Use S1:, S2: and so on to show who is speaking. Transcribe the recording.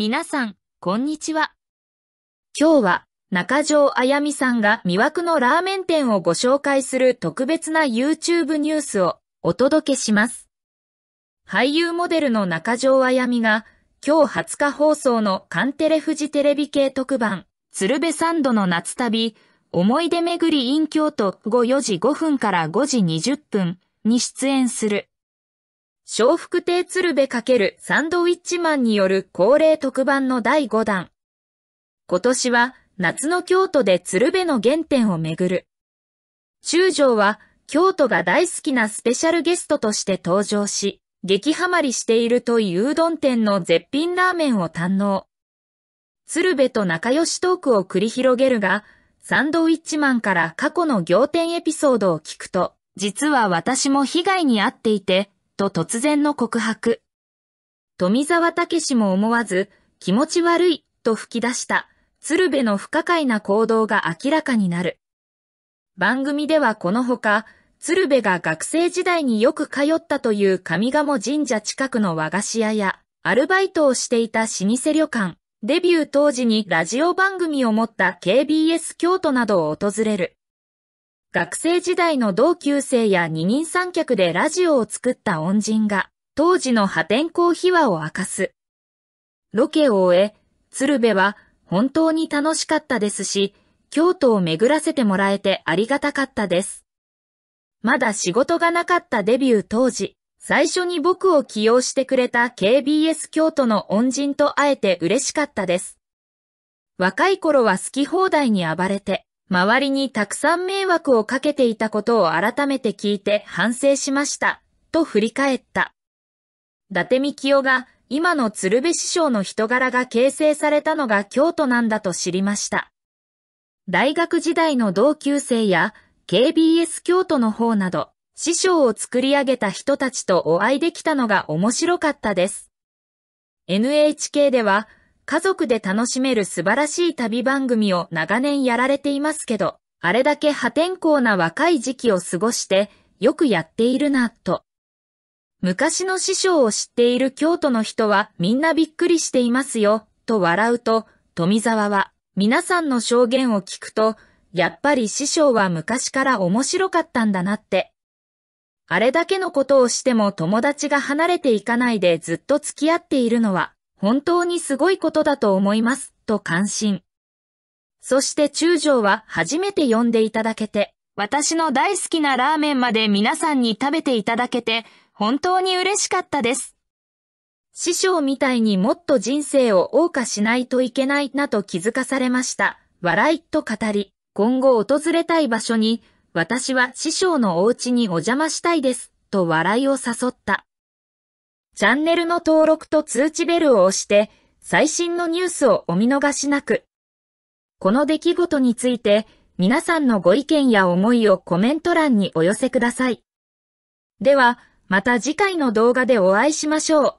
S1: 皆さん、こんにちは。今日は、中条あやみさんが魅惑のラーメン店をご紹介する特別な YouTube ニュースをお届けします。俳優モデルの中条あやみが、今日20日放送のカンテレフジテレビ系特番、鶴瓶サンドの夏旅、思い出巡り陰京都午4時5分から5時20分に出演する。笑福亭鶴瓶かけるサンドウィッチマンによる恒例特番の第5弾。今年は夏の京都で鶴瓶の原点をめぐる。中将は京都が大好きなスペシャルゲストとして登場し、激ハマりしているといううどん店の絶品ラーメンを堪能。鶴瓶と仲良しトークを繰り広げるが、サンドウィッチマンから過去の仰天エピソードを聞くと、実は私も被害に遭っていて、と突然の告白。富沢武史も思わず、気持ち悪い、と吹き出した、鶴瓶の不可解な行動が明らかになる。番組ではこのほか、鶴瓶が学生時代によく通ったという上賀茂神社近くの和菓子屋や、アルバイトをしていた老舗旅館、デビュー当時にラジオ番組を持った KBS 京都などを訪れる。学生時代の同級生や二人三脚でラジオを作った恩人が、当時の破天荒秘話を明かす。ロケを終え、鶴瓶は本当に楽しかったですし、京都を巡らせてもらえてありがたかったです。まだ仕事がなかったデビュー当時、最初に僕を起用してくれた KBS 京都の恩人と会えて嬉しかったです。若い頃は好き放題に暴れて、周りにたくさん迷惑をかけていたことを改めて聞いて反省しました、と振り返った。伊達みきおが今の鶴瓶師匠の人柄が形成されたのが京都なんだと知りました。大学時代の同級生や KBS 京都の方など、師匠を作り上げた人たちとお会いできたのが面白かったです。NHK では家族で楽しめる素晴らしい旅番組を長年やられていますけど、あれだけ破天荒な若い時期を過ごして、よくやっているな、と。昔の師匠を知っている京都の人はみんなびっくりしていますよ、と笑うと、富沢は、皆さんの証言を聞くと、やっぱり師匠は昔から面白かったんだなって。あれだけのことをしても友達が離れていかないでずっと付き合っているのは、本当にすごいことだと思います、と感心。そして中将は初めて呼んでいただけて、私の大好きなラーメンまで皆さんに食べていただけて、本当に嬉しかったです。師匠みたいにもっと人生を謳歌しないといけないなと気づかされました。笑いと語り、今後訪れたい場所に、私は師匠のお家にお邪魔したいです、と笑いを誘った。チャンネルの登録と通知ベルを押して、最新のニュースをお見逃しなく。この出来事について、皆さんのご意見や思いをコメント欄にお寄せください。では、また次回の動画でお会いしましょう。